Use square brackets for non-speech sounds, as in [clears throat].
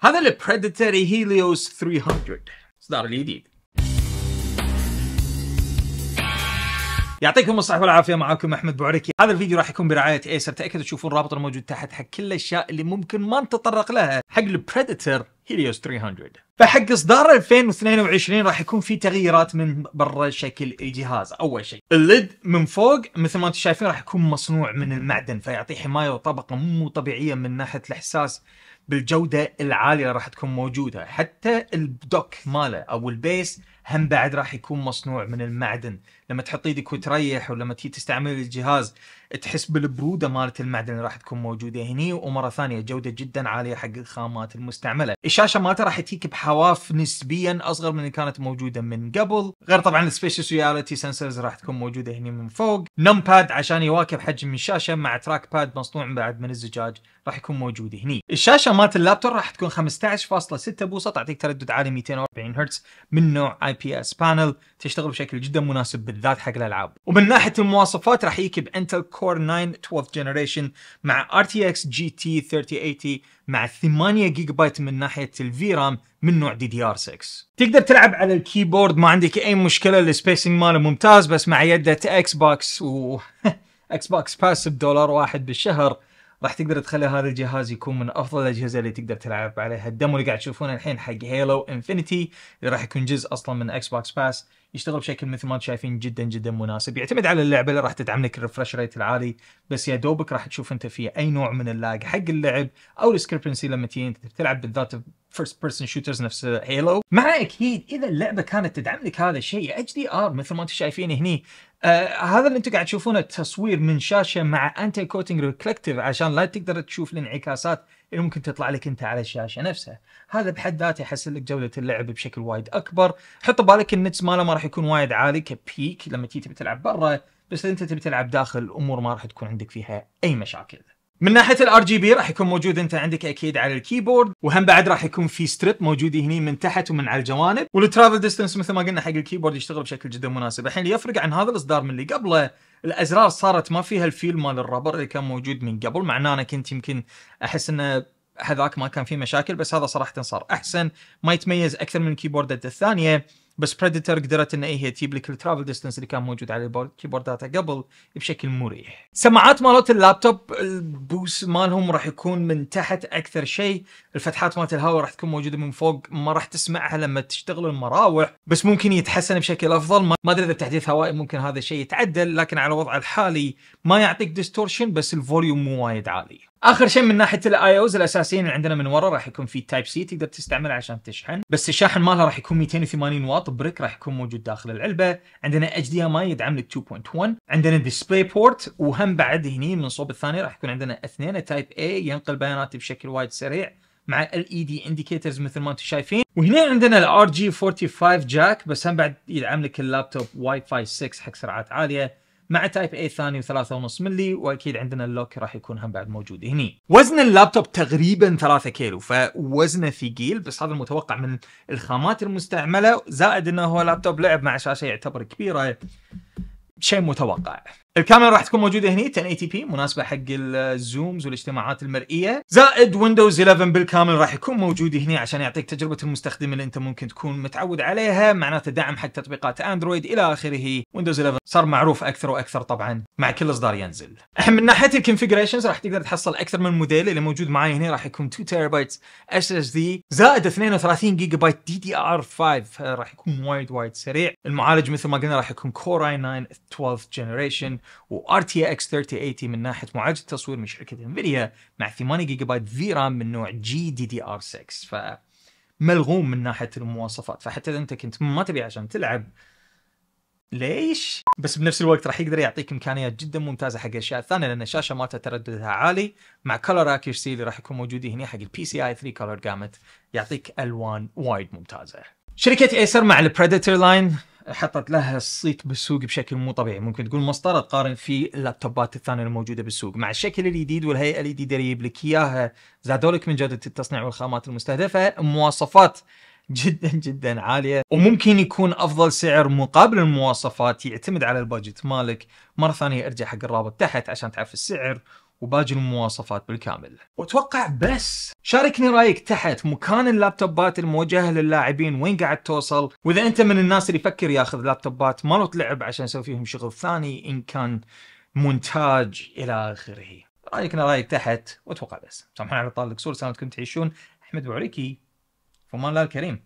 هذا البريدتري هيليوس 300 اصدار الجديد يعطيكم الصحة والعافية معاكم أحمد بوعركي هذا الفيديو راح يكون برعاية ايسر تأكدوا تشوفون الرابط الموجود تحت حق كل الأشياء اللي ممكن ما نتطرق لها حق البريدتر هيليوس 300 فحق اصدار 2022 راح يكون في تغييرات من برا شكل الجهاز اول شيء الليد من فوق مثل ما انتم شايفين راح يكون مصنوع من المعدن فيعطيه حمايه وطبقه مو طبيعيه من ناحيه الاحساس بالجوده العاليه راح تكون موجوده حتى الدوك ماله او البيس هم بعد راح يكون مصنوع من المعدن لما تحط ايدك وتريح ولما تيجي تستعمل الجهاز تحس بالبروده مالت المعدن اللي راح تكون موجوده هني ومره ثانيه جوده جدا عاليه حق الخامات المستعمله. الشاشه مالته راح تجيك بحواف نسبيا اصغر من اللي كانت موجوده من قبل، غير طبعا السبيشيس رياليتي سنسرز راح تكون موجوده هني من فوق، نم باد عشان يواكب حجم الشاشه مع تراك باد مصنوع بعد من الزجاج راح يكون موجود هني. الشاشه مالت اللابتوب راح تكون 15.6 بوصه تعطيك تردد عالي 240 هرتز من نوع اي بي اس بانل، تشتغل بشكل جدا مناسب بالذات حق الالعاب ومن ناحيه المواصفات راح يجيك بانتل كور 9 12 جنريشن مع ار تي اكس جي تي 3080 مع 8 جيجا بايت من ناحيه الفي رام من نوع دي دي ار 6 تقدر تلعب على الكيبورد ما عندك اي مشكله السبيسنج ماله ممتاز بس مع يده اكس بوكس و اكس بوكس باس بدولار واحد بالشهر راح تقدر تخلي هذا الجهاز يكون من افضل الاجهزه اللي تقدر تلعب عليها الدمو اللي قاعد تشوفونه الحين حق هيلو انفنتي اللي راح يكون جزء اصلا من اكس بوكس باس يشتغل بشكل مثل ما انتم شايفين جدا جدا مناسب يعتمد على اللعبه اللي راح تدعم لك الريفرش ريت العالي بس يا دوبك راح تشوف انت في اي نوع من اللاج حق اللعب او السكربنسي لما تيجي انت تلعب بالذات فيرست بيرسون شوترز نفس هيلو مع اكيد اذا اللعبه كانت تدعم لك هذا الشيء اتش دي ار مثل ما انتم شايفين هني آه هذا اللي انتم قاعد تشوفونه تصوير من شاشه مع انتي كوتنج ريفلكتيف عشان لا تقدر تشوف الانعكاسات اللي ممكن تطلع لك انت على الشاشه نفسها هذا بحد ذاته يحسن لك جوده اللعب بشكل وايد اكبر حط بالك النتس ماله ما راح يكون وايد عالي كبيك لما تيجي تبي تلعب برا بس اذا انت تبي تلعب داخل الامور ما راح تكون عندك فيها اي مشاكل من ناحيه الار جي بي راح يكون موجود انت عندك اكيد على الكيبورد وهم بعد راح يكون في ستريب موجود هني من تحت ومن على الجوانب والترافل ديستنس مثل ما قلنا حق الكيبورد يشتغل بشكل جدا مناسب الحين اللي يفرق عن هذا الاصدار من اللي قبله الازرار صارت ما فيها الفيل مال الربر اللي كان موجود من قبل معناه انا كنت يمكن احس انه هذاك ما كان فيه مشاكل بس هذا صراحه صار احسن ما يتميز اكثر من الكيبوردات الثانيه بس بريدتر قدرت ان إيه، هي تجيب لك الترافل ديستنس اللي كان موجود على الكيبوردات قبل بشكل مريح. سماعات مالت اللابتوب البوس مالهم راح يكون من تحت اكثر شيء، الفتحات مالت الهواء راح تكون موجوده من فوق ما راح تسمعها لما تشتغل المراوح، بس ممكن يتحسن بشكل افضل، ما ادري اذا بتحديث هوائي ممكن هذا الشيء يتعدل، لكن على الوضع الحالي ما يعطيك ديستورشن بس الفوليوم مو وايد عالي. اخر شيء من ناحيه الاي اوز الاساسيين اللي عندنا من ورا راح يكون في تايب سي تقدر تستعمله عشان تشحن بس الشاحن مالها راح يكون 280 واط بريك راح يكون موجود داخل العلبه عندنا اتش دي ام اي يدعم لل 2.1 عندنا ديسبلاي بورت وهم بعد هني من الصوب الثاني راح يكون عندنا اثنين تايب اي ينقل بيانات بشكل وايد سريع مع ال اي دي انديكيتورز مثل ما انتم شايفين وهنا عندنا الار جي 45 جاك بس هم بعد يدعم لك اللابتوب واي فاي 6 حق سرعات عاليه مع تايب اي ثاني وثلاثة ونص ملي واكيد عندنا اللوك راح يكون هم بعد موجود هني وزن اللابتوب تقريبا 3 كيلو فوزنه ثقيل بس هذا المتوقع من الخامات المستعمله زائد انه هو لابتوب لعب مع شاشه يعتبر كبيره شيء متوقع الكاميرا راح تكون موجوده هني 1080 بي مناسبه حق الزومز والاجتماعات المرئيه زائد ويندوز 11 بالكامل راح يكون موجود هني عشان يعطيك تجربه المستخدم اللي انت ممكن تكون متعود عليها معناته دعم حق تطبيقات اندرويد الى اخره ويندوز 11 صار معروف اكثر واكثر طبعا مع كل اصدار ينزل [clears throat] من ناحيه الكونفيجريشنز راح تقدر تحصل اكثر من موديل اللي موجود معي هنا راح يكون 2 تيرابايت اس اس دي زائد 32 جيجا بايت دي دي ار 5 راح يكون وايد وايد سريع المعالج مثل ما قلنا راح يكون كور اي 9 12 جنريشن وار تي اكس 3080 من ناحيه معالج التصوير من شركه انفيديا مع 8 جيجا بايت في رام من نوع جي دي دي ار 6 ف ملغوم من ناحيه المواصفات فحتى اذا انت كنت ما تبي عشان تلعب ليش؟ بس بنفس الوقت راح يقدر يعطيك امكانيات جدا ممتازه حق الاشياء الثانيه لان الشاشه مالته ترددها عالي مع كلر اكيرسي اللي راح يكون موجود هنا حق البي سي اي 3 كلر جامت يعطيك الوان وايد ممتازه. شركه ايسر مع البريدتر لاين حطت لها الصيت بالسوق بشكل مو طبيعي ممكن تقول مسطره تقارن في اللابتوبات الثانيه الموجوده بالسوق مع الشكل الجديد والهيئه الجديده اللي يجيب لك اياها زادوا لك من جوده التصنيع والخامات المستهدفه مواصفات جدا جدا عاليه وممكن يكون افضل سعر مقابل المواصفات يعتمد على البادجت مالك مره ثانيه ارجع حق الرابط تحت عشان تعرف السعر وباقي المواصفات بالكامل واتوقع بس شاركني رايك تحت مكان اللابتوبات الموجهه للاعبين وين قاعد توصل واذا انت من الناس اللي يفكر ياخذ لابتوبات ما لعب عشان يسوي فيهم شغل ثاني ان كان مونتاج الى اخره رايك رايك تحت واتوقع بس سامحونا على طال الكسور سلامتكم تعيشون احمد بوعريكي في الله الكريم